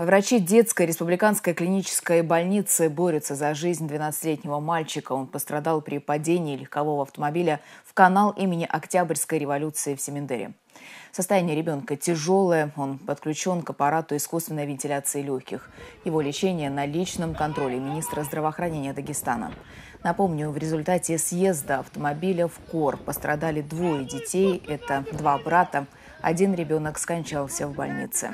Врачи детской республиканской клинической больницы борются за жизнь 12-летнего мальчика. Он пострадал при падении легкового автомобиля в канал имени Октябрьской революции в Семендере. Состояние ребенка тяжелое, он подключен к аппарату искусственной вентиляции легких. Его лечение на личном контроле министра здравоохранения Дагестана. Напомню, в результате съезда автомобиля в Кор пострадали двое детей, это два брата. Один ребенок скончался в больнице.